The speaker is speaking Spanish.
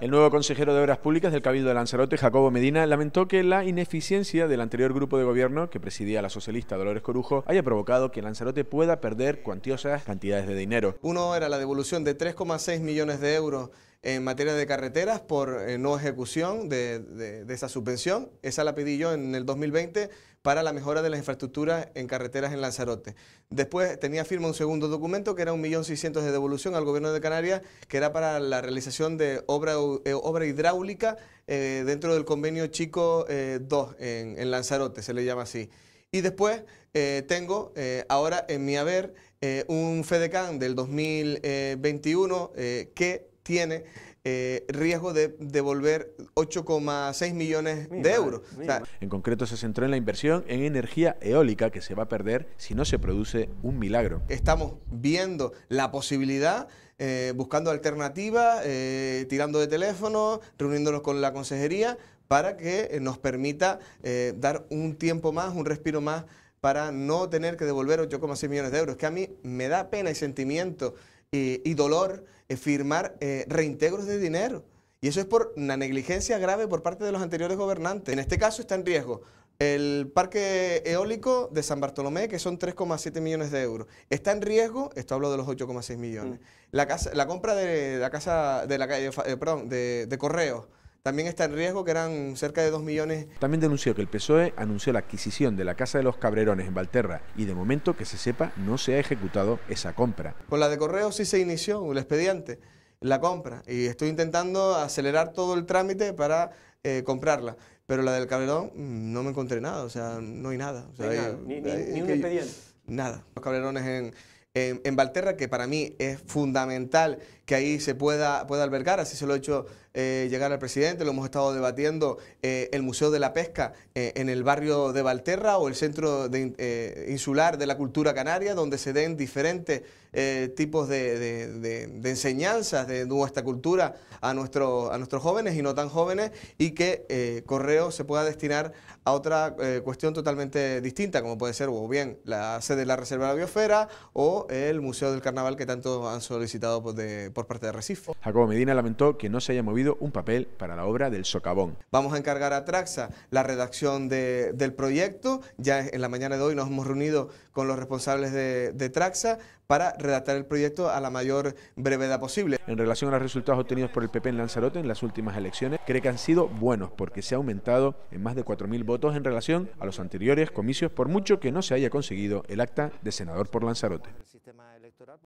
El nuevo consejero de Obras Públicas del Cabildo de Lanzarote, Jacobo Medina, lamentó que la ineficiencia del anterior grupo de gobierno, que presidía la socialista Dolores Corujo, haya provocado que Lanzarote pueda perder cuantiosas cantidades de dinero. Uno era la devolución de 3,6 millones de euros en materia de carreteras por eh, no ejecución de, esa subvención. Esa la pedí yo en el 2020 para la mejora de las infraestructuras en carreteras en Lanzarote. Después tenía firma un segundo documento que era un millón 1.600.000 de devolución al gobierno de Canarias, que era para la realización de obra, eh, obra hidráulica eh, dentro del convenio Chico 2 eh, en, Lanzarote, se le llama así. Y después tengo ahora en mi haber un FEDECAN del 2021 que tiene eh, riesgo de devolver 8,6 millones de euros. en concreto se centró en la inversión en energía eólica que se va a perder si no se produce un milagro. Estamos viendo la posibilidad eh, buscando alternativas, eh, tirando de teléfono, reuniéndonos con la consejería para que nos permita dar un tiempo más, un respiro más para no tener que devolver 8,6 millones de euros, que a mí me da pena y sentimiento eh, y dolor eh, firmar eh, reintegros de dinero. Y eso es por una negligencia grave por parte de los anteriores gobernantes. En este caso está en riesgo el parque eólico de San Bartolomé, que son 3,7 millones de euros. Está en riesgo, esto hablo de los 8,6 millones. Mm. La, casa, la compra de la casa de la calle, perdón, de, de correos también está en riesgo, que eran cerca de 2 millones. También denunció que el PSOE anunció la adquisición de la Casa de los Cabrerones en Valterra y de momento que se sepa no se ha ejecutado esa compra. Con la de correo sí se inició el expediente, la compra, y estoy intentando acelerar todo el trámite para eh, comprarla. Pero la del Cabrerón mm, no me encontré nada, o sea, no hay nada. nada. ni, un expediente. nada. Los Cabrerones en en, Valterra, que para mí es fundamental que ahí se pueda, pueda albergar, así se lo he hecho eh, llegar al presidente, lo hemos estado debatiendo, eh, el Museo de la Pesca eh, en el barrio de Valterra o el Centro de, Insular de la Cultura Canaria, donde se den diferentes tipos de, de, enseñanzas de nuestra cultura a, nuestro, a nuestros jóvenes y no tan jóvenes, y que Correo se pueda destinar a otra cuestión totalmente distinta, como puede ser o bien la sede de la Reserva de la Biosfera o el Museo del Carnaval que tanto han solicitado por, parte de Recife. Jacobo Medina lamentó que no se haya movido un papel para la obra del socavón. Vamos a encargar a Traxa la redacción del proyecto. Ya en la mañana de hoy nos hemos reunido con los responsables de, de Traxa para redactar el proyecto a la mayor brevedad posible. En relación a los resultados obtenidos por el PP en Lanzarote en las últimas elecciones, cree que han sido buenos porque se ha aumentado en más de 4.000 votos en relación a los anteriores comicios, por mucho que no se haya conseguido el acta de senador por Lanzarote sistema electoral